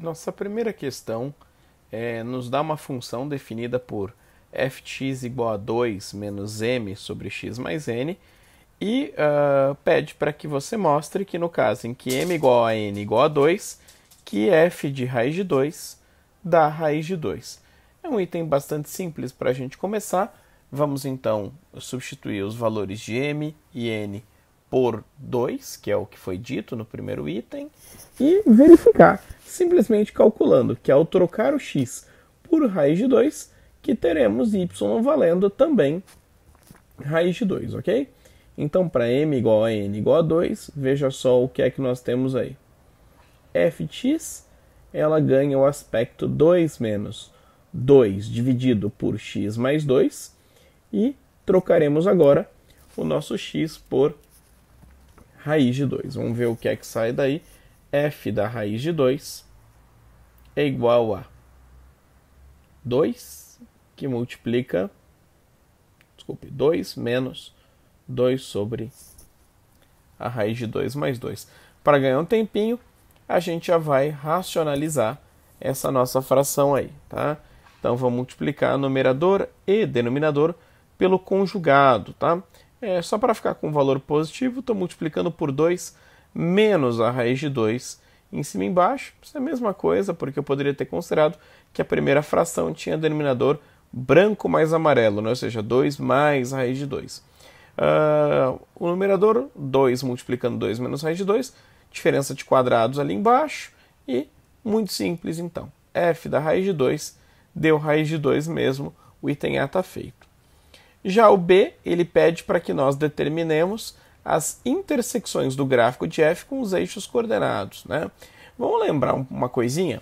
Nossa primeira questão é, nos dá uma função definida por fx igual a 2 menos m sobre x mais n e uh, pede para que você mostre que no caso em que m igual a n igual a 2, que f de raiz de 2 dá raiz de 2. É um item bastante simples para a gente começar. Vamos então substituir os valores de m e n por 2, que é o que foi dito no primeiro item, e verificar, simplesmente calculando que ao trocar o x por raiz de 2, que teremos y valendo também raiz de 2, ok? Então, para m igual a n igual a 2, veja só o que é que nós temos aí. fx, ela ganha o aspecto 2 menos 2 dividido por x mais 2, e trocaremos agora o nosso x por raiz de 2. Vamos ver o que é que sai daí. f da raiz de 2 é igual a 2 que multiplica, desculpe, 2 menos 2 sobre a raiz de 2 mais 2. Para ganhar um tempinho, a gente já vai racionalizar essa nossa fração aí, tá? Então vamos multiplicar numerador e denominador pelo conjugado, tá? É, só para ficar com o valor positivo, estou multiplicando por 2 menos a raiz de 2 em cima e embaixo. Isso é a mesma coisa, porque eu poderia ter considerado que a primeira fração tinha denominador branco mais amarelo, né? ou seja, 2 mais a raiz de 2. Uh, ah, o numerador 2 multiplicando 2 menos a raiz de 2, diferença de quadrados ali embaixo, e muito simples então. f da raiz de 2 deu raiz de 2 mesmo, o item A está feito. Já o B, ele pede para que nós determinemos as intersecções do gráfico de f com os eixos coordenados. Né? Vamos lembrar uma coisinha?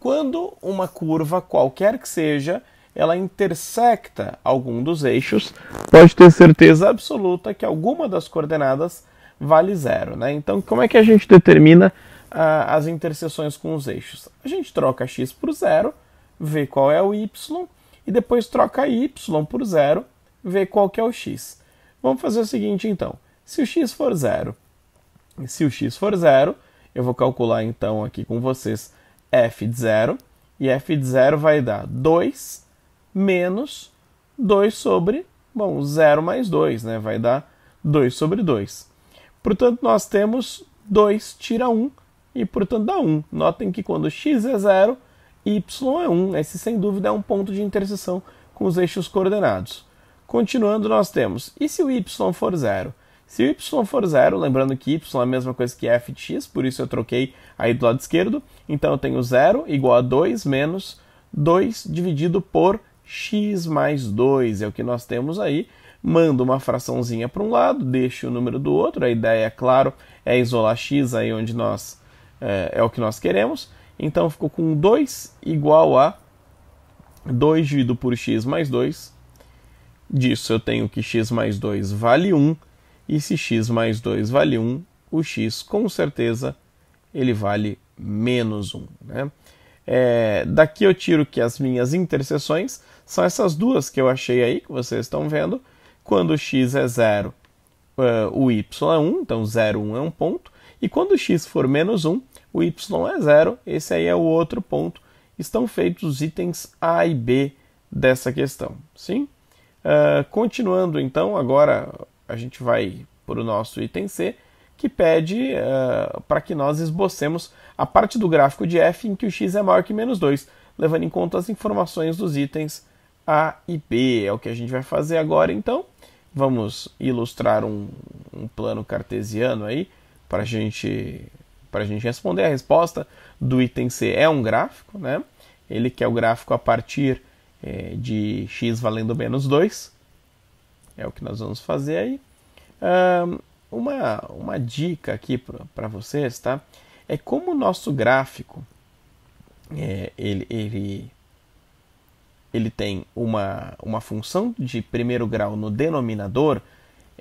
Quando uma curva, qualquer que seja, ela intersecta algum dos eixos, pode ter certeza absoluta que alguma das coordenadas vale zero. Né? Então, como é que a gente determina ah, as interseções com os eixos? A gente troca x por zero, vê qual é o y, e depois troca y por zero ver qual que é o x. Vamos fazer o seguinte então. Se o x for zero, se o x for zero, eu vou calcular então aqui com vocês f de zero, e f de zero vai dar 2 menos 2 sobre, bom, 0 mais 2, né? Vai dar 2 sobre 2. Portanto, nós temos 2 tira 1 e, portanto, dá 1. Notem que quando x é zero, y é 1. Esse, sem dúvida, é um ponto de interseção com os eixos coordenados. Continuando, nós temos, e se o y for zero? Se o y for zero, lembrando que y é a mesma coisa que f de x, por isso eu troquei aí do lado esquerdo, então eu tenho zero igual a 2 menos 2 dividido por x mais 2, é o que nós temos aí. Mando uma fraçãozinha para um lado, deixo o número do outro, a ideia, é claro, é isolar x aí onde nós, é, é o que nós queremos. Então ficou com 2 igual a 2 dividido por x mais 2, Disso eu tenho que x mais 2 vale 1, e se x mais 2 vale 1, o x com certeza ele vale menos 1. Né? É, daqui eu tiro que as minhas interseções são essas duas que eu achei aí, que vocês estão vendo. Quando x é 0, eh, o y é 1, então 0, 1 é um ponto. E quando x for menos 1, o y é 0, esse aí é o outro ponto. Estão feitos os itens A e B dessa questão, sim? Ah, continuando então, agora a gente vai para o nosso item C, que pede uh, ah, para que nós esbocemos a parte do gráfico de f em que o x é maior que menos 2, levando em conta as informações dos itens A e B. É o que a gente vai fazer agora então. Vamos ilustrar um, um plano cartesiano aí para gente, a gente responder a resposta do item C é um gráfico, né? Ele quer o gráfico a partir é, de x valendo menos 2. É o que nós vamos fazer aí. uma, uma dica aqui para vocês, tá? É como o nosso gráfico, é, ele, ele, ele tem uma, uma função de primeiro grau no denominador,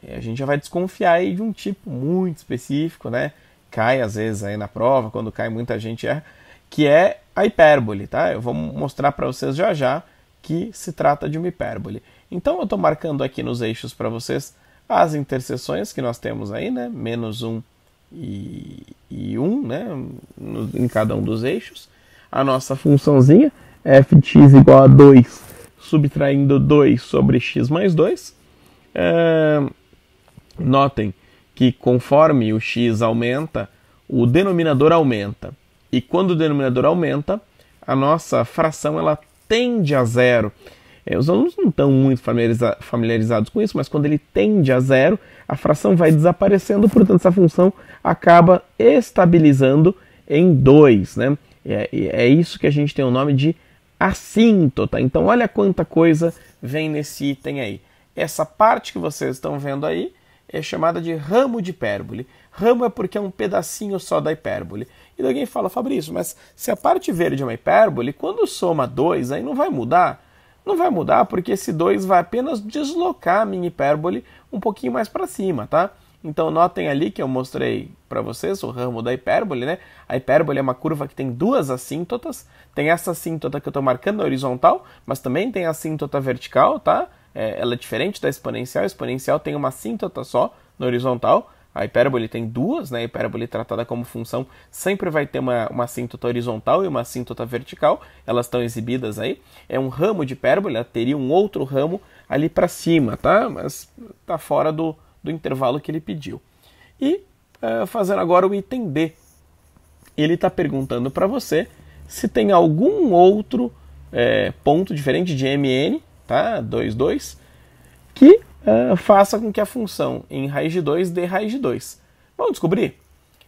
é, a gente já vai desconfiar aí de um tipo muito específico, né? Cai às vezes aí na prova, quando cai muita gente erra, que é a hipérbole, tá? Eu vou mostrar para vocês já já que se trata de uma hipérbole. Então eu estou marcando aqui nos eixos para vocês as interseções que nós temos aí, né? Menos 1 um e, e 1, um, né? em cada um dos eixos. A nossa funçãozinha, f igual a 2, subtraindo 2 sobre x mais 2. É... Notem que conforme o x aumenta, o denominador aumenta. E quando o denominador aumenta, a nossa fração ela tende a zero. É, os alunos não estão muito familiariza familiarizados com isso, mas quando ele tende a zero, a fração vai desaparecendo, portanto, essa função acaba estabilizando em 2. Né? É, é isso que a gente tem o nome de assíntota. Então, olha quanta coisa vem nesse item aí. Essa parte que vocês estão vendo aí é chamada de ramo de hipérbole. Ramo é porque é um pedacinho só da hipérbole. E alguém fala, Fabrício, mas se a parte verde é uma hipérbole, quando soma 2, aí não vai mudar? Não vai mudar porque esse 2 vai apenas deslocar a minha hipérbole um pouquinho mais para cima, tá? Então notem ali que eu mostrei para vocês o ramo da hipérbole, né? A hipérbole é uma curva que tem duas assíntotas. Tem essa assíntota que eu estou marcando na horizontal, mas também tem a assíntota vertical, tá? É, ela é diferente da exponencial. A exponencial tem uma assíntota só na horizontal. A hipérbole tem duas, né? A hipérbole é tratada como função sempre vai ter uma, uma assíntota horizontal e uma assíntota vertical, elas estão exibidas aí. É um ramo de hipérbole, teria um outro ramo ali para cima, tá? Mas tá fora do, do intervalo que ele pediu. E uh, fazendo agora o item D. Ele está perguntando para você se tem algum outro é, ponto diferente de MN, tá? 22, que uh, faça com que a função em raiz de 2 dê raiz de 2. Vamos descobrir?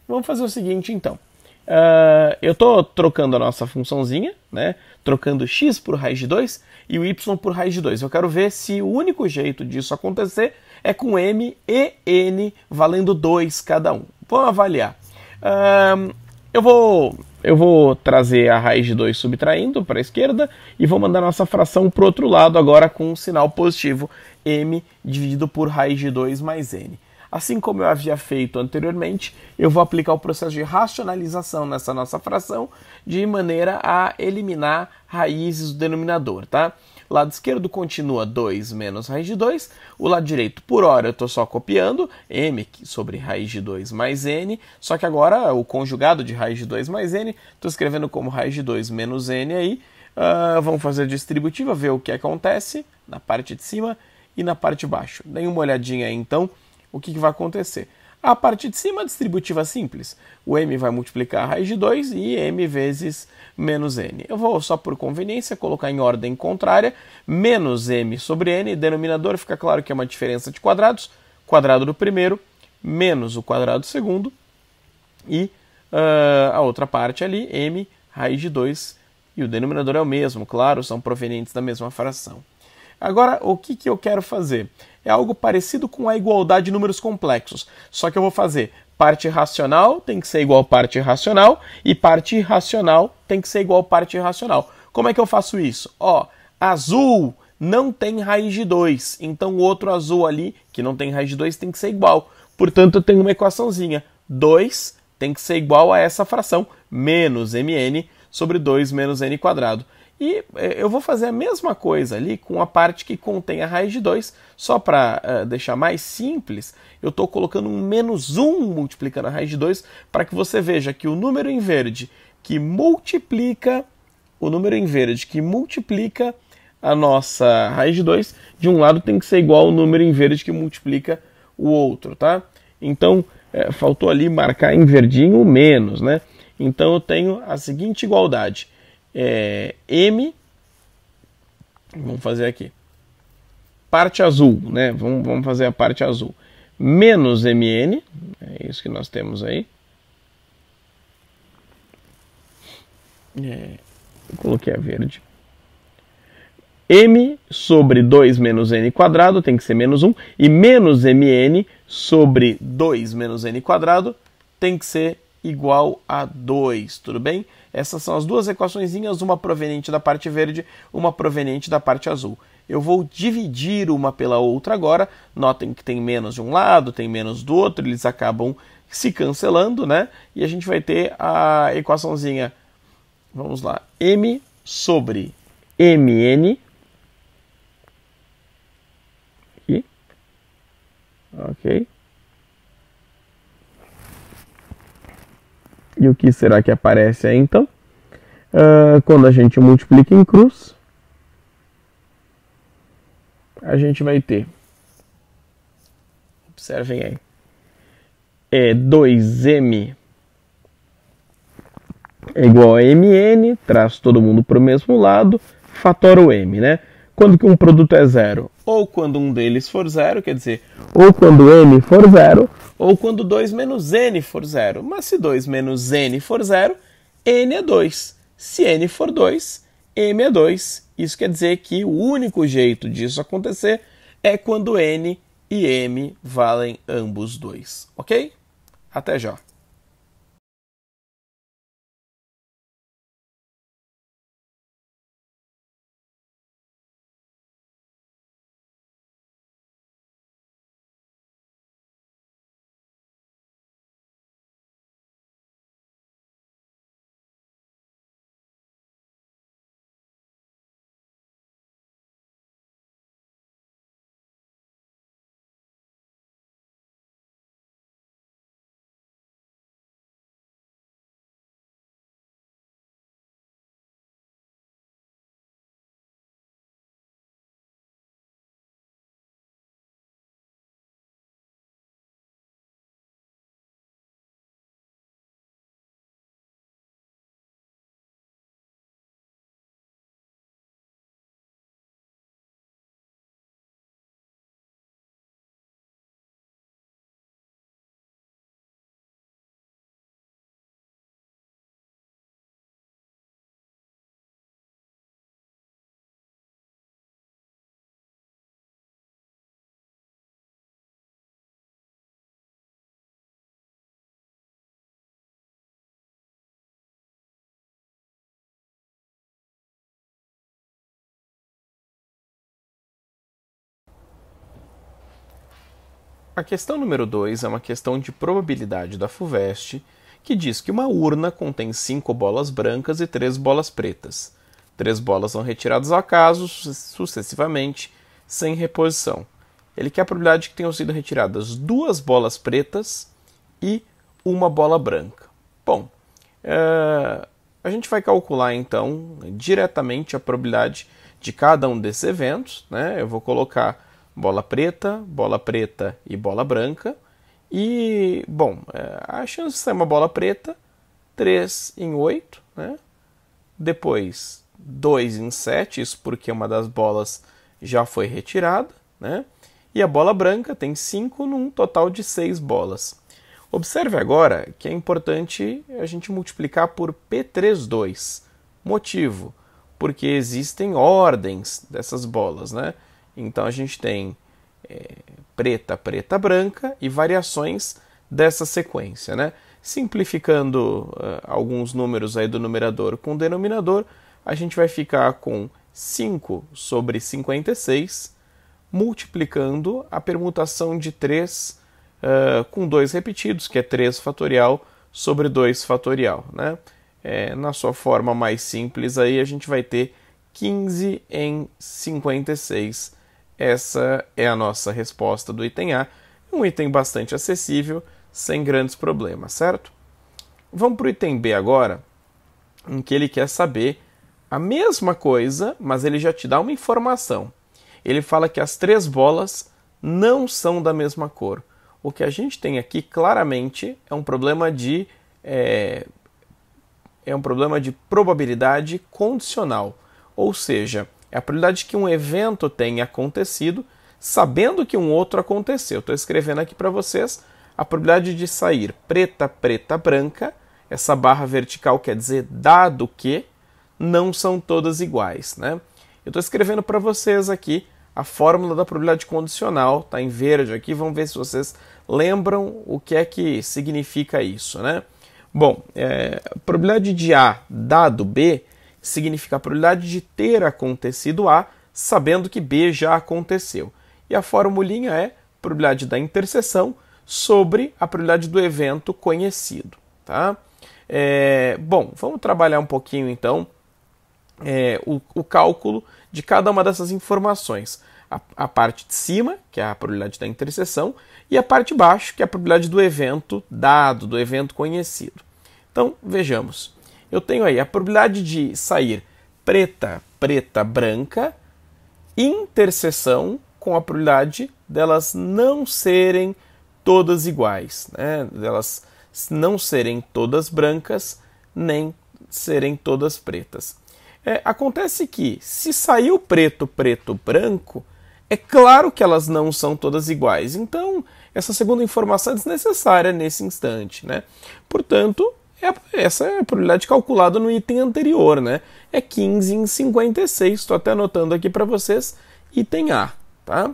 Vamos fazer o seguinte então. Uh, eu estou trocando a nossa funçãozinha, né? trocando x por raiz de 2 e o y por raiz de 2. Eu quero ver se o único jeito disso acontecer é com m e n valendo 2 cada um. Vamos avaliar. Uh, eu vou eu vou trazer a raiz de 2 subtraindo para a esquerda e vou mandar nossa fração para o outro lado agora com um sinal positivo, m dividido por raiz de 2 mais n. Assim como eu havia feito anteriormente, eu vou aplicar o processo de racionalização nessa nossa fração de maneira a eliminar raízes do denominador, tá? Lado esquerdo continua 2 menos raiz de 2. O lado direito, por hora, eu estou só copiando m sobre raiz de 2 mais n. Só que agora o conjugado de raiz de 2 mais n, estou escrevendo como raiz de 2 menos n aí. Uh, vamos fazer a distributiva, ver o que acontece na parte de cima e na parte de baixo. Dê uma olhadinha aí, então, o que, que vai acontecer. A parte de cima, distributiva simples. O m vai multiplicar a raiz de 2 e m vezes menos n. Eu vou, só por conveniência, colocar em ordem contrária. Menos m sobre n, denominador, fica claro que é uma diferença de quadrados. Quadrado do primeiro menos o quadrado do segundo. E uh, a outra parte ali, m raiz de 2. E o denominador é o mesmo, claro, são provenientes da mesma fração. Agora, o que, que eu quero fazer? é algo parecido com a igualdade de números complexos. Só que eu vou fazer parte racional tem que ser igual parte racional e parte irracional tem que ser igual parte irracional. Como é que eu faço isso? Ó, azul não tem raiz de 2, então o outro azul ali, que não tem raiz de 2, tem que ser igual. Portanto, eu tenho uma equaçãozinha. 2 tem que ser igual a essa fração, menos mn sobre 2 menos n quadrado. E é, eu vou fazer a mesma coisa ali com a parte que contém a raiz de 2, só para uh, é, deixar mais simples, eu estou colocando um menos 1 multiplicando a raiz de 2, para que você veja que o número em verde que multiplica, o número em verde que multiplica a nossa raiz de 2, de um lado tem que ser igual ao número em verde que multiplica o outro, tá? Então, é, faltou ali marcar em verdinho menos, né? Então eu tenho a seguinte igualdade é, M. Vamos fazer aqui. Parte azul, né? Vamos, vamos fazer a parte azul. Menos MN, é isso que nós temos aí. É, coloquei a verde. M sobre 2 menos N quadrado tem que ser menos 1. E menos MN sobre 2 menos N quadrado tem que ser igual a 2, tudo bem? Essas são as duas equaçõezinhas, uma proveniente da parte verde, uma proveniente da parte azul. Eu vou dividir uma pela outra agora. Notem que tem menos de um lado, tem menos do outro, eles acabam se cancelando, né? E a gente vai ter a equaçãozinha. Vamos lá. M sobre MN. Aqui. Ok. E o que será que aparece aí então? Uh, quando a gente multiplica em cruz, a gente vai ter. Observem aí. É 2m é igual a mn, traz todo mundo para o mesmo lado, fatora o m, né? quando que um produto é zero? Ou quando um deles for zero, quer dizer, ou quando n for zero, ou quando 2 menos n for zero. Mas se 2 menos n for zero, n é 2. Se n for 2, m é 2. Isso quer dizer que o único jeito disso acontecer é quando n e m valem ambos 2, ok? Até já! A questão número 2 é uma questão de probabilidade da FUVEST, que diz que uma urna contém 5 bolas brancas e 3 bolas pretas. Três bolas são retiradas ao acaso, sucessivamente, sem reposição. Ele quer a probabilidade de que tenham sido retiradas duas bolas pretas e uma bola branca. Bom, eh, a gente vai calcular então diretamente a probabilidade de cada um desses eventos. Né? Eu vou colocar bola preta, bola preta e bola branca. E, bom, é, a chance de sair uma bola preta, 3 em 8, né? Depois 2 em 7, isso porque uma das bolas já foi retirada, né? E a bola branca tem 5 num total de 6 bolas. Observe agora que é importante a gente multiplicar por P32. Motivo: porque existem ordens dessas bolas, né? Então a gente tem é, preta, preta, branca e variações dessa sequência, né? Simplificando uh, alguns números aí do numerador com o denominador, a gente vai ficar com 5 sobre 56, multiplicando a permutação de 3 uh, ah, com 2 repetidos, que é 3 fatorial sobre 2 fatorial. Né? É, na sua forma mais simples, aí a gente vai ter 15 em 56 essa é a nossa resposta do item A. Um item bastante acessível, sem grandes problemas, certo? Vamos para o item B agora, em que ele quer saber a mesma coisa, mas ele já te dá uma informação. Ele fala que as três bolas não são da mesma cor. O que a gente tem aqui claramente é um problema de é, é um problema de probabilidade condicional, ou seja, é a probabilidade de que um evento tenha acontecido sabendo que um outro aconteceu. Estou escrevendo aqui para vocês a probabilidade de sair preta, preta, branca. Essa barra vertical quer dizer dado que não são todas iguais. Né? Eu estou escrevendo para vocês aqui a fórmula da probabilidade condicional, está em verde aqui. Vamos ver se vocês lembram o que é que significa isso. Né? Bom, é, a probabilidade de A dado B significa a probabilidade de ter acontecido A, sabendo que B já aconteceu. E a formulinha é probabilidade da interseção sobre a probabilidade do evento conhecido. Tá? É, bom, vamos trabalhar um pouquinho então é, o, o, cálculo de cada uma dessas informações. A, a, parte de cima, que é a probabilidade da interseção, e a parte de baixo, que é a probabilidade do evento dado, do evento conhecido. Então, vejamos eu tenho aí a probabilidade de sair preta, preta, branca, interseção com a probabilidade delas não serem todas iguais, né? delas não serem todas brancas nem serem todas pretas. É, acontece que, se saiu preto, preto, branco, é claro que elas não são todas iguais. Então, essa segunda informação é desnecessária nesse instante. Né? Portanto, é essa é a probabilidade calculada no item anterior, né? É 15 em 56, estou até anotando aqui para vocês, item A, tá?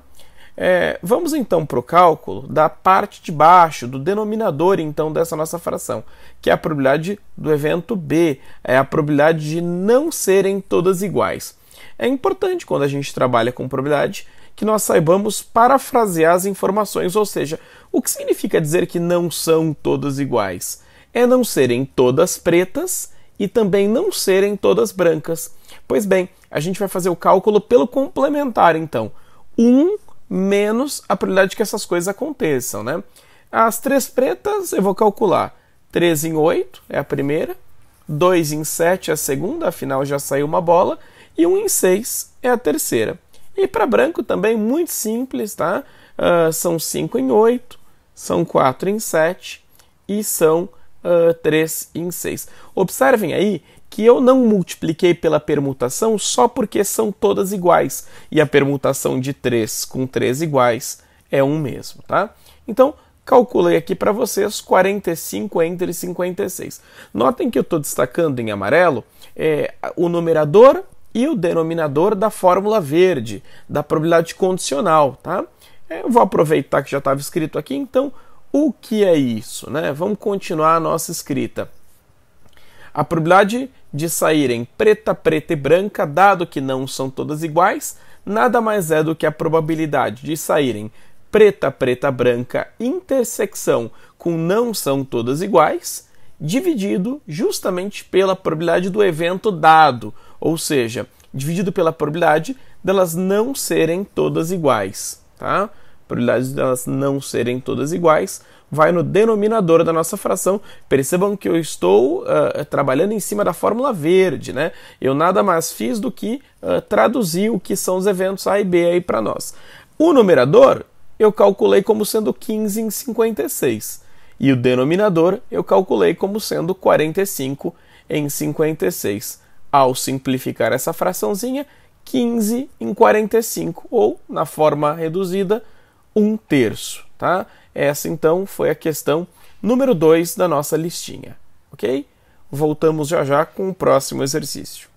É, vamos então para o cálculo da parte de baixo, do denominador então dessa nossa fração, que é a probabilidade do evento B, é a probabilidade de não serem todas iguais. É importante quando a gente trabalha com probabilidade que nós saibamos parafrasear as informações, ou seja, o que significa dizer que não são todas iguais? é não serem todas pretas e também não serem todas brancas. Pois bem, a gente vai fazer o cálculo pelo complementar, então. 1 menos a probabilidade de que essas coisas aconteçam, né? As três pretas eu vou calcular. 3 em 8 é a primeira, 2 em 7 é a segunda, afinal já saiu uma bola, e 1 em 6 é a terceira. E para branco também, muito simples, tá? Uh, são 5 em 8, são 4 em 7 e são uh, ah, 3 em 6. Observem aí que eu não multipliquei pela permutação só porque são todas iguais. E a permutação de 3 com 3 iguais é 1 mesmo, tá? Então, calculei aqui para vocês 45 entre 56. Notem que eu estou destacando em amarelo é, o numerador e o denominador da fórmula verde, da probabilidade condicional, tá? É, eu vou aproveitar que já estava escrito aqui, então o que é isso? Né? Vamos continuar a nossa escrita. A probabilidade de saírem preta, preta e branca, dado que não são todas iguais, nada mais é do que a probabilidade de saírem preta, preta, branca, intersecção com não são todas iguais, dividido justamente pela probabilidade do evento dado, ou seja, dividido pela probabilidade delas não serem todas iguais, tá? probabilidades delas não serem todas iguais, vai no denominador da nossa fração. Percebam que eu estou uh, trabalhando em cima da fórmula verde, né? Eu nada mais fiz do que uh, traduzir o que são os eventos A e B aí para nós. O numerador eu calculei como sendo 15 em 56 e o denominador eu calculei como sendo 45 em 56. Ao simplificar essa fraçãozinha, 15 em 45 ou na forma reduzida um terço, tá? Essa então foi a questão número 2 da nossa listinha, ok? Voltamos já já com o próximo exercício.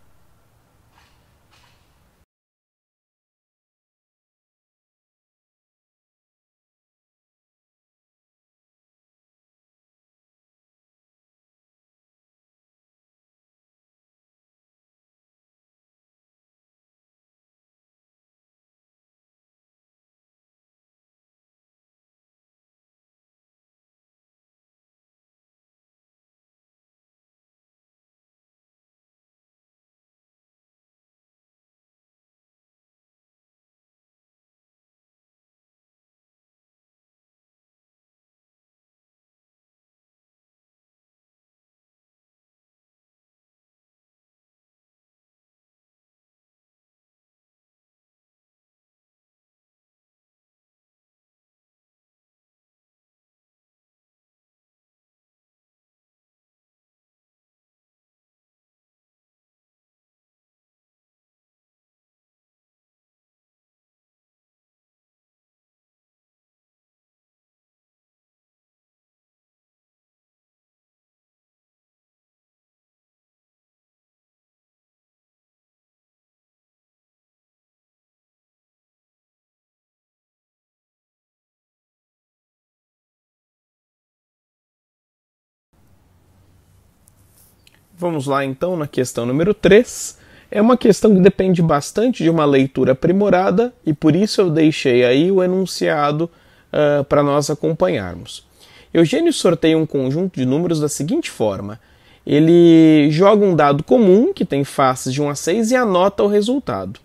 Vamos lá então na questão número 3. É uma questão que depende bastante de uma leitura aprimorada e por isso eu deixei aí o enunciado uh, ah, para nós acompanharmos. Eugênio sorteia um conjunto de números da seguinte forma: ele joga um dado comum, que tem faces de 1 a 6, e anota o resultado.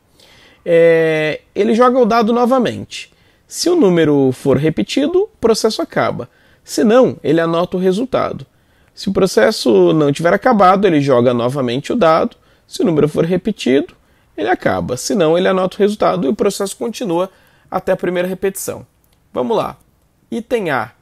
É, ele joga o dado novamente. Se o número for repetido, o processo acaba. Se não, ele anota o resultado. Se o processo não tiver acabado, ele joga novamente o dado. Se o número for repetido, ele acaba. Se não, ele anota o resultado e o processo continua até a primeira repetição. Vamos lá. Item A.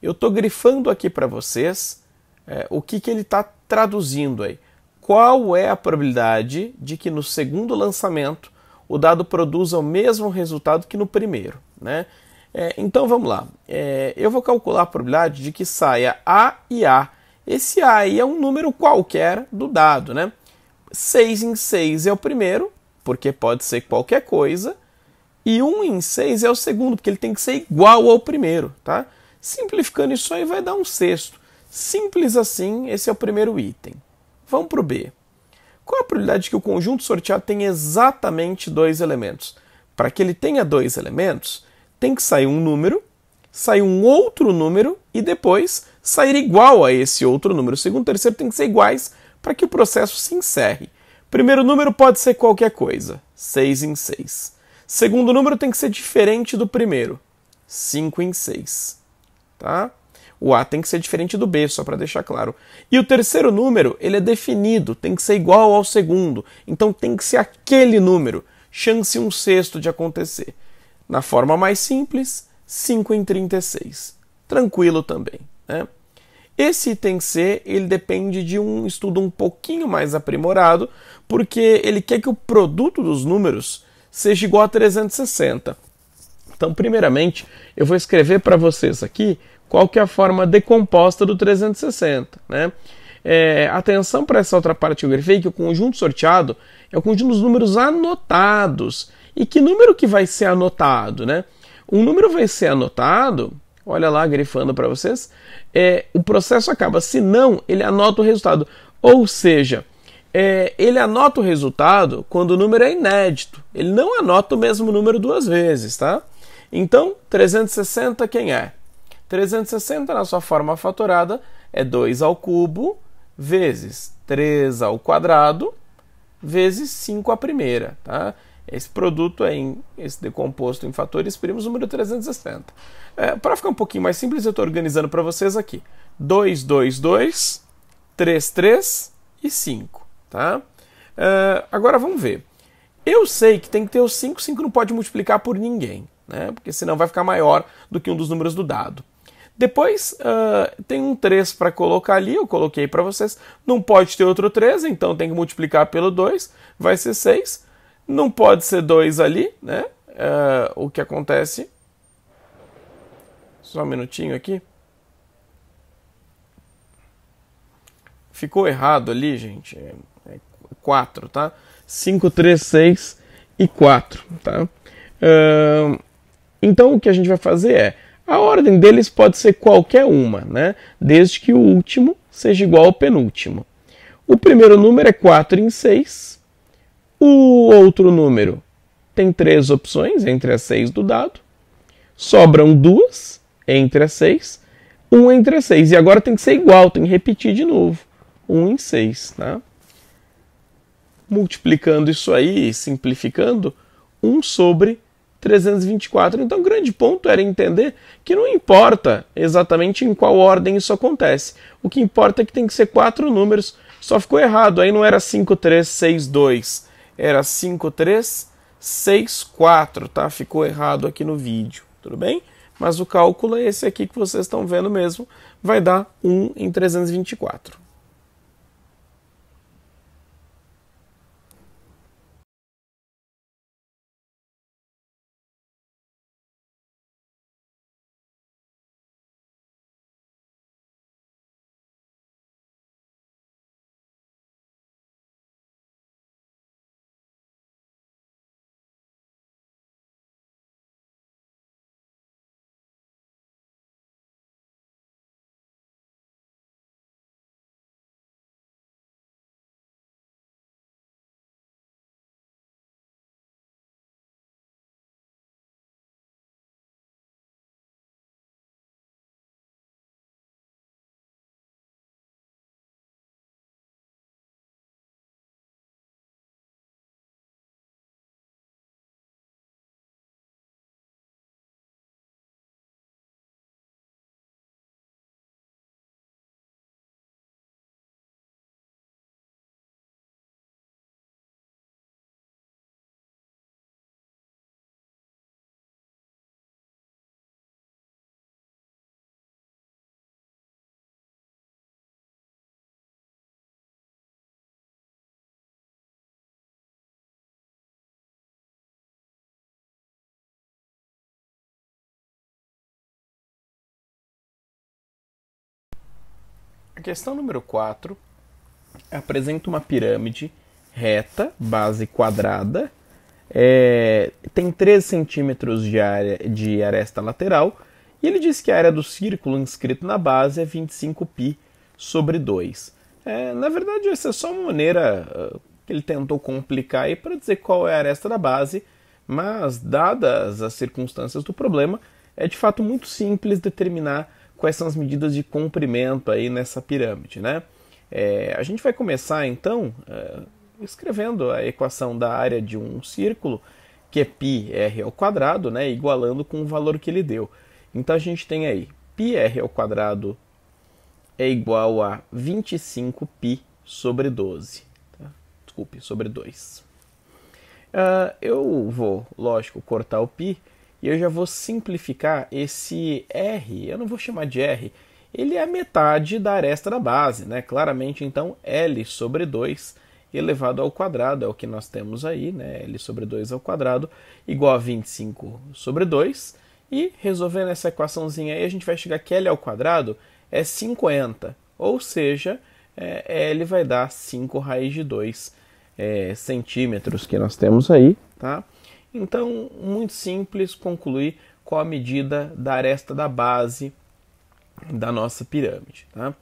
Eu estou grifando aqui para vocês é, o que, que ele está traduzindo aí. Qual é a probabilidade de que no segundo lançamento o dado produza o mesmo resultado que no primeiro? Né? É, então vamos lá. É, eu vou calcular a probabilidade de que saia A e A esse A aí é um número qualquer do dado, né? 6 em 6 é o primeiro, porque pode ser qualquer coisa, e 1 em 6 é o segundo, porque ele tem que ser igual ao primeiro, tá? Simplificando isso aí vai dar um sexto. Simples assim, esse é o primeiro item. Vamos para o B. Qual a probabilidade de que o conjunto sorteado tenha exatamente dois elementos? Para que ele tenha dois elementos, tem que sair um número, sair um outro número e depois sair igual a esse outro número. O segundo e terceiro têm que ser iguais para que o processo se encerre. Primeiro número pode ser qualquer coisa, 6 em 6. Segundo número tem que ser diferente do primeiro, 5 em 6. Tá? O A tem que ser diferente do B, só para deixar claro. E o terceiro número, ele é definido, tem que ser igual ao segundo. Então tem que ser aquele número, chance um sexto de acontecer. Na forma mais simples, 5 em 36. Tranquilo também. Né? Esse item C ele depende de um estudo um pouquinho mais aprimorado, porque ele quer que o produto dos números seja igual a 360. Então, primeiramente, eu vou escrever para vocês aqui qual que é a forma decomposta do 360. Né? É, atenção para essa outra parte que eu grifei, que o conjunto sorteado é o conjunto dos números anotados. E que número que vai ser anotado? Né? Um número vai ser anotado Olha lá, grifando para vocês. É, o processo acaba. Se não, ele anota o resultado. Ou seja, é, ele anota o resultado quando o número é inédito. Ele não anota o mesmo número duas vezes, tá? Então, 360 quem é? 360 na sua forma fatorada é 2 ao cubo vezes 3 ao quadrado vezes 5 à primeira, tá? Esse produto é em, esse decomposto em fatores primos, número 360. É, para ficar um pouquinho mais simples, eu estou organizando para vocês aqui. 2, 2, 2, 3, 3 e 5. Tá? É, agora vamos ver. Eu sei que tem que ter os 5, 5 não pode multiplicar por ninguém, né? porque senão vai ficar maior do que um dos números do dado. Depois uh, tem um 3 para colocar ali, eu coloquei para vocês. Não pode ter outro 3, então tem que multiplicar pelo 2, vai ser 6. Não pode ser 2 ali, né? Uh, o que acontece. Só um minutinho aqui. Ficou errado ali, gente. É 4, tá? 5, 3, 6 e 4, tá? Uh, então o que a gente vai fazer é. A ordem deles pode ser qualquer uma, né? Desde que o último seja igual ao penúltimo. O primeiro número é 4 em 6, o outro número tem três opções entre as seis do dado, sobram duas entre as seis, um entre as seis. E agora tem que ser igual, tem que repetir de novo. Um em seis, tá? Multiplicando isso aí, simplificando, 1 sobre 324. Então, o grande ponto era entender que não importa exatamente em qual ordem isso acontece. O que importa é que tem que ser quatro números. Só ficou errado, aí não era dois era 5364, tá? Ficou errado aqui no vídeo, tudo bem? Mas o cálculo é esse aqui que vocês estão vendo mesmo, vai dar 1 em 324. questão número 4 apresenta uma pirâmide reta, base quadrada, é, tem 13 centímetros de, área, de aresta lateral, e ele diz que a área do círculo inscrito na base é 25π sobre 2. É, na verdade, essa é só uma maneira ah, que ele tentou complicar aí para dizer qual é a aresta da base, mas dadas as circunstâncias do problema, é de fato muito simples determinar quais são as medidas de comprimento aí nessa pirâmide, né? É, a gente vai começar então é, escrevendo a equação da área de um círculo, que é πr ao quadrado, né, igualando com o valor que ele deu. Então a gente tem aí πr ao quadrado é igual a 25π sobre 12. Tá? Desculpe, sobre 2. Uh, ah, eu vou, lógico, cortar o π e eu já vou simplificar esse R, eu não vou chamar de R, ele é a metade da aresta da base, né? Claramente, então, L sobre 2 elevado ao quadrado é o que nós temos aí, né? L sobre 2 ao quadrado igual a 25 sobre 2. E resolvendo essa equaçãozinha aí, a gente vai chegar que L ao quadrado é 50, ou seja, é, L vai dar 5 raiz de 2 é, centímetros que nós temos aí, tá? Então, muito simples concluir qual a medida da aresta da base da nossa pirâmide. Tá?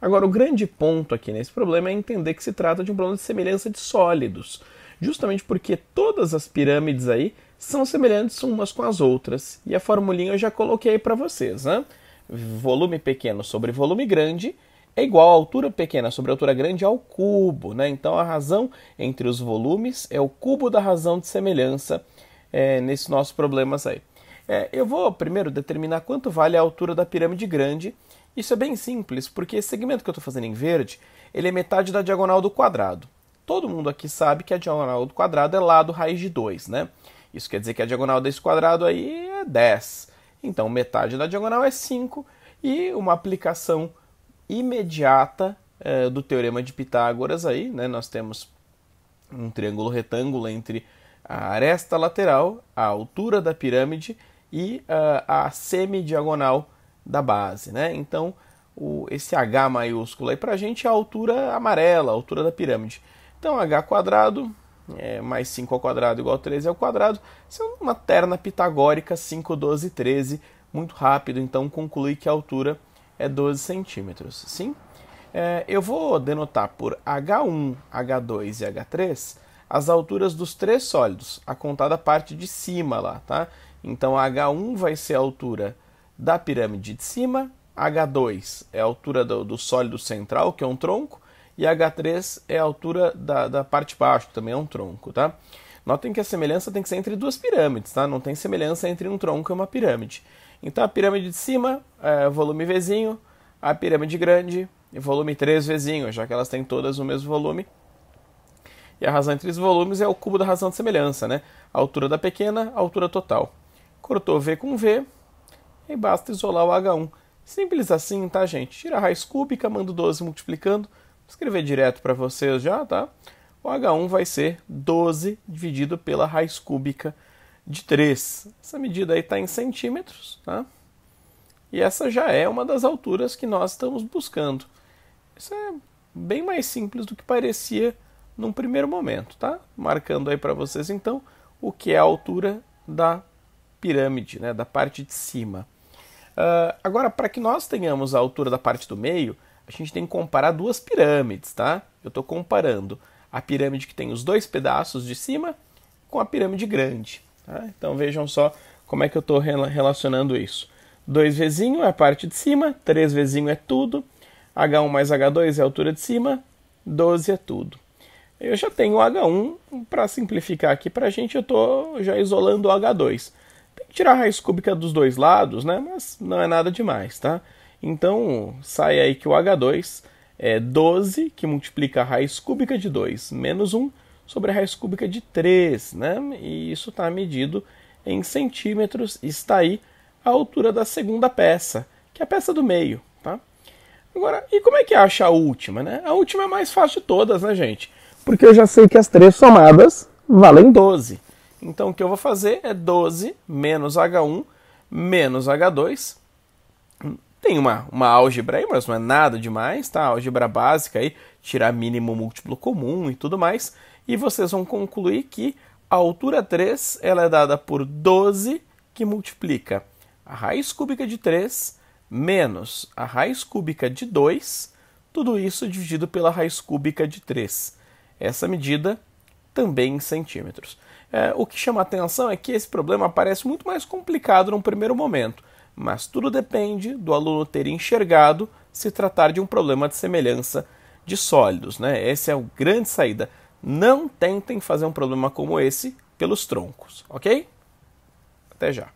Agora, o grande ponto aqui nesse problema é entender que se trata de um problema de semelhança de sólidos, justamente porque todas as pirâmides aí são semelhantes umas com as outras. E a formulinha eu já coloquei para vocês. Né? Volume pequeno sobre volume grande é igual a altura pequena sobre altura grande ao cubo. Né? Então, a razão entre os volumes é o cubo da razão de semelhança é, nesses nossos problemas aí. É, eu vou primeiro determinar quanto vale a altura da pirâmide grande. Isso é bem simples, porque esse segmento que eu estou fazendo em verde, ele é metade da diagonal do quadrado. Todo mundo aqui sabe que a diagonal do quadrado é lado raiz de 2, né? Isso quer dizer que a diagonal desse quadrado aí é 10. Então, metade da diagonal é 5 e uma aplicação imediata é, do teorema de Pitágoras aí, né? Nós temos um triângulo retângulo entre a aresta lateral, a altura da pirâmide e uh, a semidiagonal da base. Né? Então, o, esse H maiúsculo aí para a gente é a altura amarela, a altura da pirâmide. Então, H quadrado é, mais 5 ao quadrado igual a 13 ao quadrado, são é uma terna pitagórica 5, 12, 13, muito rápido, então conclui que a altura é 12 centímetros, sim? É, eu vou denotar por H1, H2 e H3 as alturas dos três sólidos, a contar da parte de cima lá, tá? Então H1 vai ser a altura da pirâmide de cima, H2 é a altura do, do sólido central, que é um tronco, e H3 é a altura da, da parte de baixo, que também é um tronco, tá? Notem que a semelhança tem que ser entre duas pirâmides, tá? Não tem semelhança entre um tronco e uma pirâmide. Então a pirâmide de cima, é, volume Vzinho, a pirâmide grande, volume 3 Vzinho, já que elas têm todas o mesmo volume, e a razão entre os volumes é o cubo da razão de semelhança, né? A altura da pequena, a altura total. Cortou V com V e basta isolar o H1. Simples assim, tá, gente? Tira a raiz cúbica, manda 12 multiplicando. Vou escrever direto para vocês já, tá? O H1 vai ser 12 dividido pela raiz cúbica de 3. Essa medida aí está em centímetros, tá? E essa já é uma das alturas que nós estamos buscando. Isso é bem mais simples do que parecia num primeiro momento, tá? Marcando aí para vocês então o que é a altura da pirâmide, né, da parte de cima. Uh, agora, para que nós tenhamos a altura da parte do meio, a gente tem que comparar duas pirâmides, tá? Eu estou comparando a pirâmide que tem os dois pedaços de cima com a pirâmide grande. Tá? Então vejam só como é que eu estou relacionando isso. 2 vezinho é a parte de cima, 3 vezinho é tudo, H1 mais H2 é a altura de cima, 12 é tudo. Eu já tenho o H1, para simplificar aqui para a gente, eu estou já isolando o H2. Tem que tirar a raiz cúbica dos dois lados, né? mas não é nada demais, tá? Então, sai aí que o H2 é 12, que multiplica a raiz cúbica de 2, menos 1, sobre a raiz cúbica de 3, né? E isso está medido em centímetros, está aí a altura da segunda peça, que é a peça do meio, tá? Agora, e como é que acha a última, né? A última é a mais fácil de todas, né, gente? porque eu já sei que as três somadas valem 12. Então o que eu vou fazer é 12 menos H1 menos H2. Tem uma, uma álgebra aí, mas não é nada demais, tá? Álgebra básica aí, tirar mínimo múltiplo comum e tudo mais. E vocês vão concluir que a altura 3 ela é dada por 12 que multiplica a raiz cúbica de 3 menos a raiz cúbica de 2, tudo isso dividido pela raiz cúbica de 3 essa medida também em centímetros. É, o que chama atenção é que esse problema parece muito mais complicado num primeiro momento, mas tudo depende do aluno ter enxergado se tratar de um problema de semelhança de sólidos. Né? Essa é a grande saída. Não tentem fazer um problema como esse pelos troncos, ok? Até já.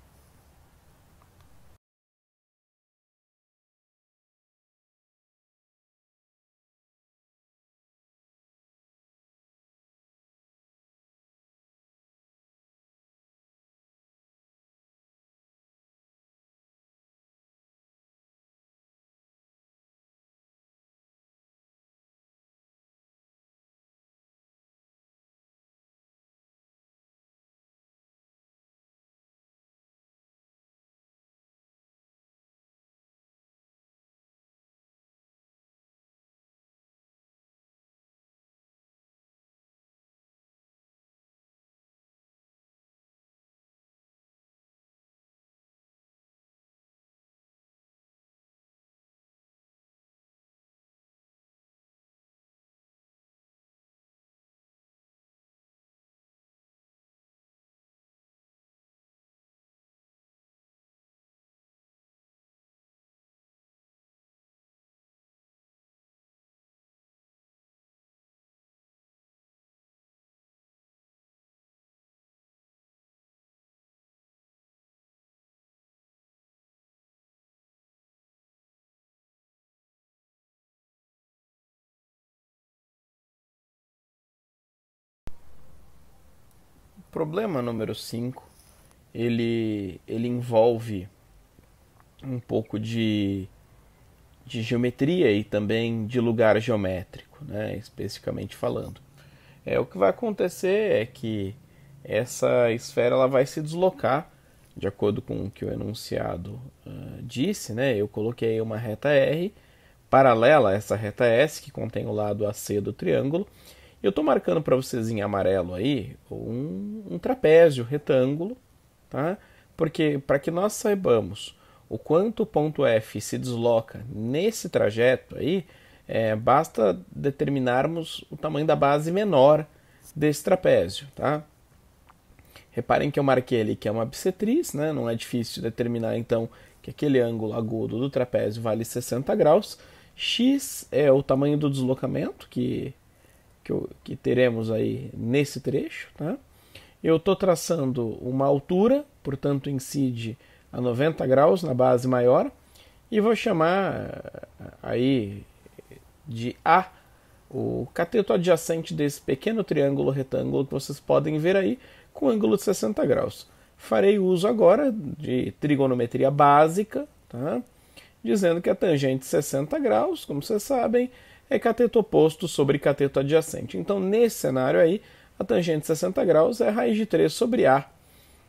problema número 5, ele, ele envolve um pouco de, de geometria e também de lugar geométrico, né, especificamente falando. É, o que vai acontecer é que essa esfera ela vai se deslocar de acordo com o que o enunciado uh, disse, né, eu coloquei uma reta R paralela a essa reta S, que contém o lado AC do triângulo, eu estou marcando para vocês em amarelo aí um, um trapézio, retângulo, tá? Porque para que nós saibamos o quanto o ponto F se desloca nesse trajeto aí, é, basta determinarmos o tamanho da base menor desse trapézio, tá? Reparem que eu marquei ali que é uma bissetriz, né? Não é difícil determinar então que aquele ângulo agudo do trapézio vale 60 graus. X é o tamanho do deslocamento, que que, eu, que teremos aí nesse trecho. Tá? Eu estou traçando uma altura, portanto incide a 90 graus na base maior, e vou chamar eh, aí de A o cateto adjacente desse pequeno triângulo retângulo que vocês podem ver aí, com ângulo de 60 graus. Farei uso agora de trigonometria básica, tá? dizendo que a tangente de 60 graus, como vocês sabem, é cateto oposto sobre cateto adjacente. Então, nesse cenário aí, a tangente de 60 graus é raiz de 3 sobre A.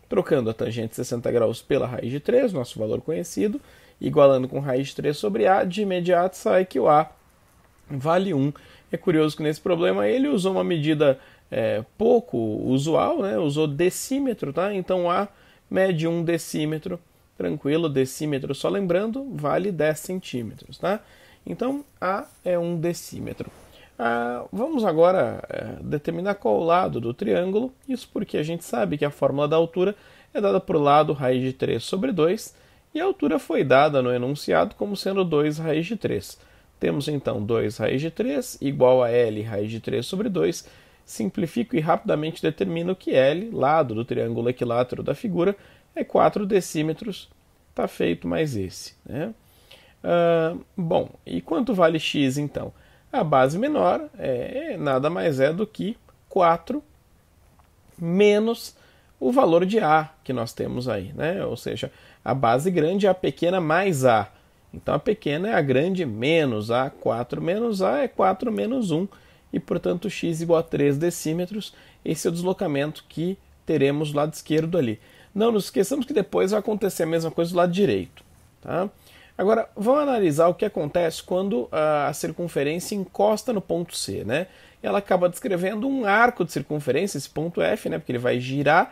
Trocando a tangente de 60 graus pela raiz de 3, nosso valor conhecido, igualando com raiz de 3 sobre A, de imediato sai que o A vale 1. É curioso que nesse problema ele usou uma medida é, pouco usual, né? usou decímetro, tá? Então A mede 1 decímetro, tranquilo, decímetro, só lembrando, vale 10 centímetros, tá? Então, A é um decímetro. Ah, vamos agora é, determinar qual o lado do triângulo, isso porque a gente sabe que a fórmula da altura é dada por lado raiz de 3 sobre 2, e a altura foi dada no enunciado como sendo 2 raiz de 3. Temos então 2 raiz de 3 igual a L raiz de 3 sobre 2. Simplifico e rapidamente determino que L, lado do triângulo equilátero da figura, é 4 decímetros. Está feito mais esse. Né? Ah, bom, e quanto vale x então? A base menor é, é nada mais é do que 4 menos o valor de A que nós temos aí, né? Ou seja, a base grande é a pequena mais A. Então a pequena é a grande menos A, 4 menos A é 4 menos 1, e portanto x igual a 3 decímetros, esse é o deslocamento que teremos do lado esquerdo ali. Não nos esqueçamos que depois vai acontecer a mesma coisa do lado direito, tá? Agora, vamos analisar o que acontece quando a circunferência encosta no ponto C, né? Ela acaba descrevendo um arco de circunferência, esse ponto F, né? Porque ele vai girar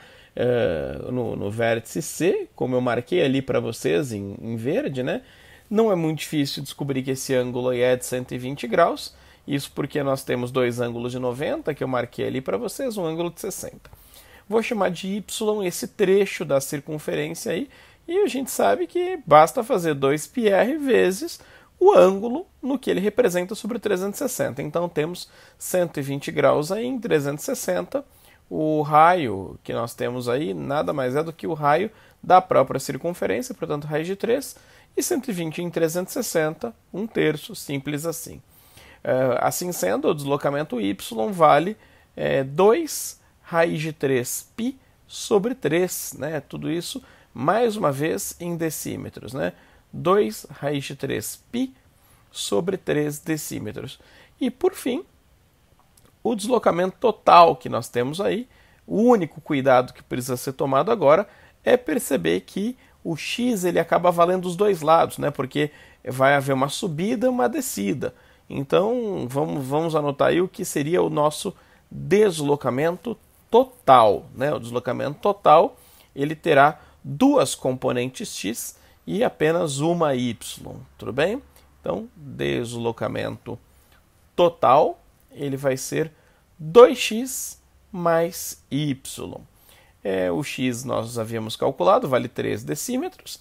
uh, no, no, vértice C, como eu marquei ali para vocês em, em verde, né? Não é muito difícil descobrir que esse ângulo é de 120 graus, isso porque nós temos dois ângulos de 90, que eu marquei ali para vocês, um ângulo de 60. Vou chamar de Y esse trecho da circunferência aí, e a gente sabe que basta fazer 2πr vezes o ângulo no que ele representa sobre 360. Então temos 120 graus aí em 360. O raio que nós temos aí nada mais é do que o raio da própria circunferência, portanto, raiz de 3, e 120 em 360, 1 terço, simples assim. É, assim sendo, o deslocamento y vale 2 é, raiz de 3π sobre 3, né? tudo isso mais uma vez em decímetros, né? 2 raiz de 3 π sobre 3 decímetros. E por fim, o deslocamento total que nós temos aí, o único cuidado que precisa ser tomado agora é perceber que o x ele acaba valendo os dois lados, né? Porque vai haver uma subida e uma descida. Então, vamos, vamos anotar aí o que seria o nosso deslocamento total, né? O deslocamento total, ele terá duas componentes x e apenas uma y, tudo bem? Então, deslocamento total, ele vai ser 2x mais y. É, o x nós havíamos calculado, vale 3 decímetros,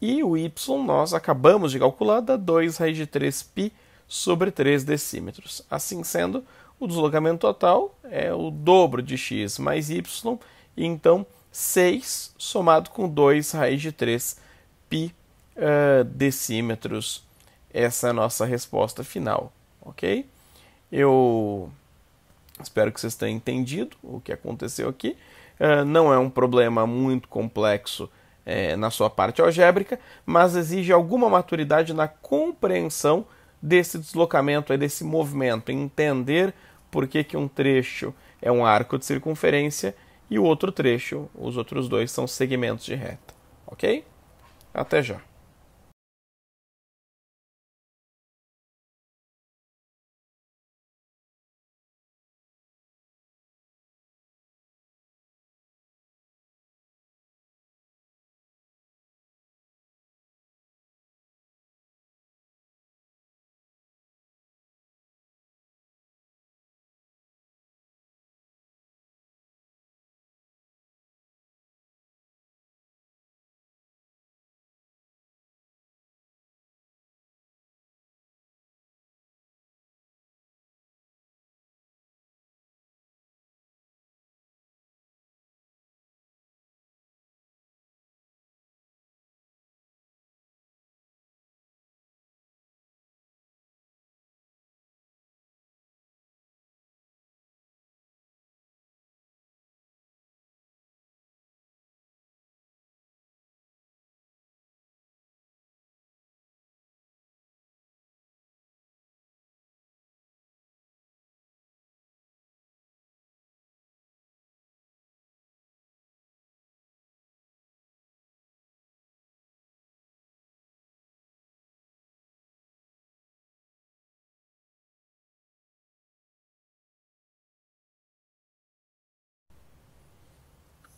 e o y nós acabamos de calcular, dá 2 raiz de 3π sobre 3 decímetros. Assim sendo, o deslocamento total é o dobro de x mais y, então 6 somado com 2 raiz de 3 pi uh, decímetros. Essa é a nossa resposta final, ok? Eu espero que vocês tenham entendido o que aconteceu aqui. Uh, não é um problema muito complexo eh, na sua parte algébrica, mas exige alguma maturidade na compreensão desse deslocamento, desse movimento, entender por que, que um trecho é um arco de circunferência e o outro trecho, os outros dois, são segmentos de reta. Ok? Até já!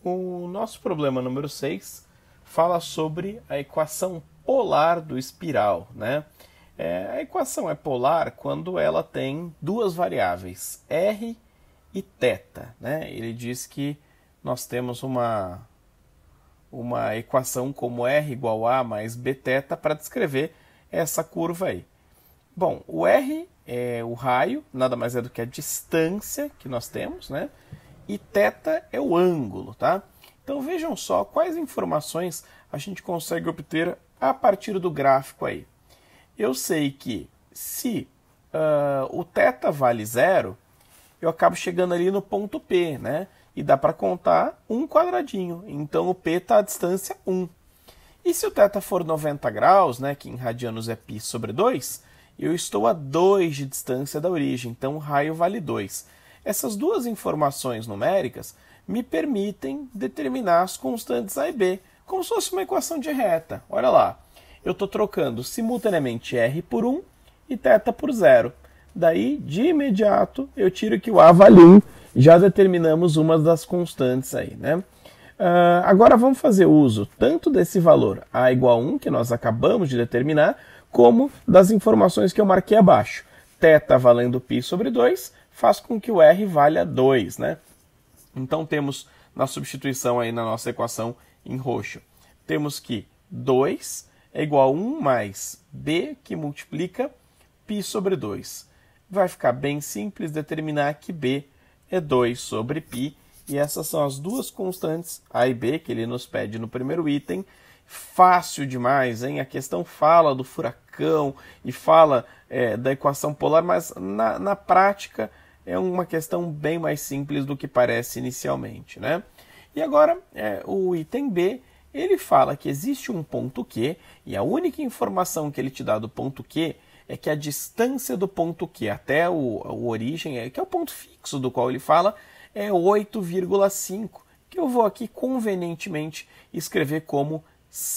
O nosso problema número 6 fala sobre a equação polar do espiral, né? É, a equação é polar quando ela tem duas variáveis, r e θ, né? Ele diz que nós temos uma uma equação como r igual a mais bθ para descrever essa curva aí. Bom, o r é o raio, nada mais é do que a distância que nós temos, né? e θ é o ângulo, tá? Então vejam só quais informações a gente consegue obter a partir do gráfico aí. Eu sei que se uh, o θ vale zero, eu acabo chegando ali no ponto P, né? E dá para contar um quadradinho. Então o P está à distância 1. E se o θ for 90 graus, né, que em radianos é π sobre 2, eu estou a 2 de distância da origem, então o raio vale 2. Essas duas informações numéricas me permitem determinar as constantes A e B, como se fosse uma equação de reta. Olha lá, eu estou trocando simultaneamente R por 1 e θ por 0. Daí, de imediato, eu tiro que o A vale 1, já determinamos uma das constantes aí, né? Uh, agora vamos fazer uso tanto desse valor A igual a 1, que nós acabamos de determinar, como das informações que eu marquei abaixo. θ valendo π sobre 2, faz com que o R valha 2, né? Então temos na substituição aí na nossa equação em roxo, temos que 2 é igual a 1 mais B que multiplica π sobre 2. Vai ficar bem simples determinar que B é 2 sobre π, e essas são as duas constantes A e B que ele nos pede no primeiro item. Fácil demais, hein? A questão fala do furacão e fala é, da equação polar, mas na, na prática é uma questão bem mais simples do que parece inicialmente, né? E agora, é, o item B, ele fala que existe um ponto Q, e a única informação que ele te dá do ponto Q é que a distância do ponto Q até o, o origem, é, que é o ponto fixo do qual ele fala, é 8,5, que eu vou aqui convenientemente escrever como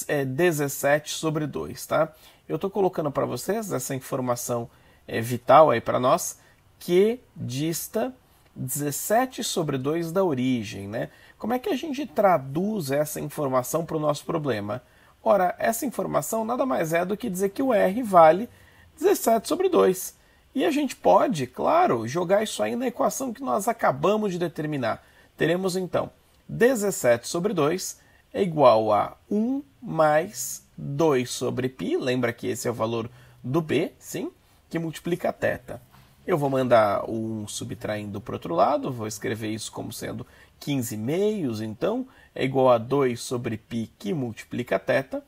é, 17 sobre 2, tá? Eu estou colocando para vocês essa informação é, vital aí para nós, que dista 17 sobre 2 da origem. Né? Como é que a gente traduz essa informação para o nosso problema? Ora, essa informação nada mais é do que dizer que o R vale 17 sobre 2. E a gente pode, claro, jogar isso aí na equação que nós acabamos de determinar. Teremos então 17 sobre 2 é igual a 1 mais 2 sobre π, lembra que esse é o valor do b, sim, que multiplica θ. Eu vou mandar um subtraindo para o outro lado, vou escrever isso como sendo 15 meios, então é igual a 2 sobre π que multiplica θ.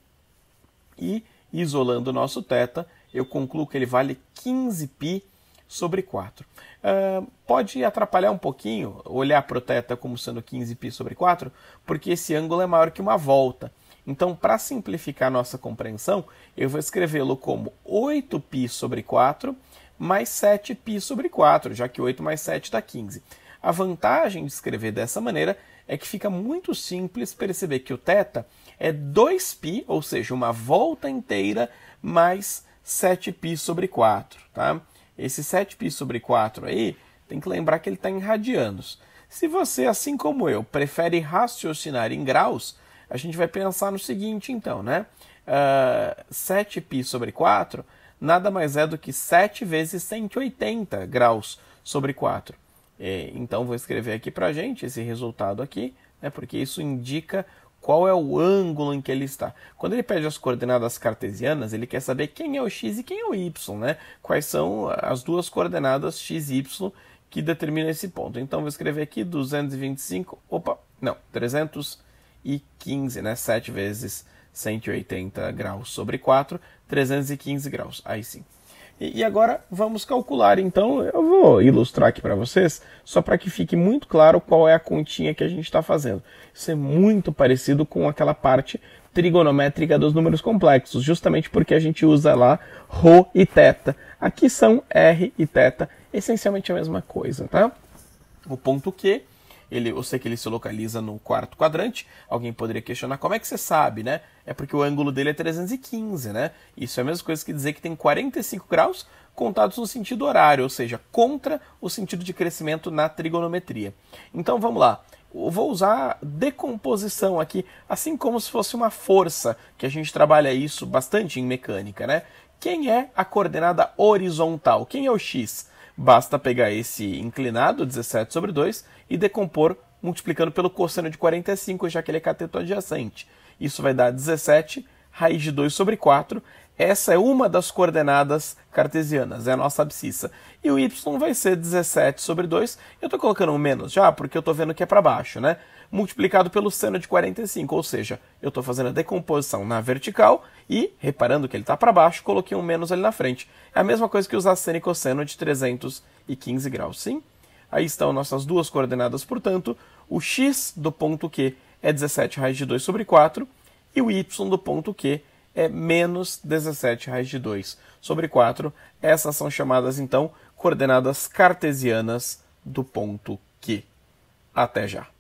E isolando o nosso θ, eu concluo que ele vale 15π sobre 4. Uh, ah, pode atrapalhar um pouquinho olhar para o θ como sendo 15π sobre 4, porque esse ângulo é maior que uma volta. Então, para simplificar nossa compreensão, eu vou escrevê-lo como 8π sobre 4 mais 7π sobre 4, já que 8 mais 7 dá 15. A vantagem de escrever dessa maneira é que fica muito simples perceber que o θ é 2π, ou seja, uma volta inteira, mais 7π sobre 4. Tá? Esse 7π sobre 4 aí, tem que lembrar que ele está em radianos. Se você, assim como eu, prefere raciocinar em graus, a gente vai pensar no seguinte então, né? Uh, ah, 7π sobre 4 nada mais é do que 7 vezes 180 graus sobre 4. É, então vou escrever aqui para a gente esse resultado aqui, né, porque isso indica qual é o ângulo em que ele está. Quando ele pede as coordenadas cartesianas, ele quer saber quem é o x e quem é o y, né? quais são as duas coordenadas x e y que determinam esse ponto. Então vou escrever aqui 225, opa, não, 315, né? 7 vezes 180 graus sobre 4 315 graus. Aí sim. E, e agora vamos calcular, então, eu vou ilustrar aqui para vocês, só para que fique muito claro qual é a continha que a gente está fazendo. Isso é muito parecido com aquela parte trigonométrica dos números complexos, justamente porque a gente usa lá ρ e θ. Aqui são r e θ, essencialmente a mesma coisa, tá? O ponto Q ele, eu sei que ele se localiza no quarto quadrante. Alguém poderia questionar como é que você sabe, né? É porque o ângulo dele é 315, né? Isso é a mesma coisa que dizer que tem 45 graus contados no sentido horário, ou seja, contra o sentido de crescimento na trigonometria. Então vamos lá. Eu vou usar decomposição aqui, assim como se fosse uma força, que a gente trabalha isso bastante em mecânica, né? Quem é a coordenada horizontal? Quem é o x? Basta pegar esse inclinado, 17 sobre 2, e decompor multiplicando pelo cosseno de 45, já que ele é cateto adjacente. Isso vai dar 17 raiz de 2 sobre 4. Essa é uma das coordenadas cartesianas, é a nossa abscissa. E o y vai ser 17 sobre 2. Eu estou colocando um menos já, porque eu estou vendo que é para baixo, né? multiplicado pelo seno de 45, ou seja, eu estou fazendo a decomposição na vertical e, reparando que ele está para baixo, coloquei um menos ali na frente. É a mesma coisa que usar seno e cosseno de 315 graus, sim? Aí estão nossas duas coordenadas, portanto, o x do ponto Q é 17 raiz de 2 sobre 4 e o y do ponto Q é menos 17 raiz de 2 sobre 4. Essas são chamadas, então, coordenadas cartesianas do ponto Q. Até já!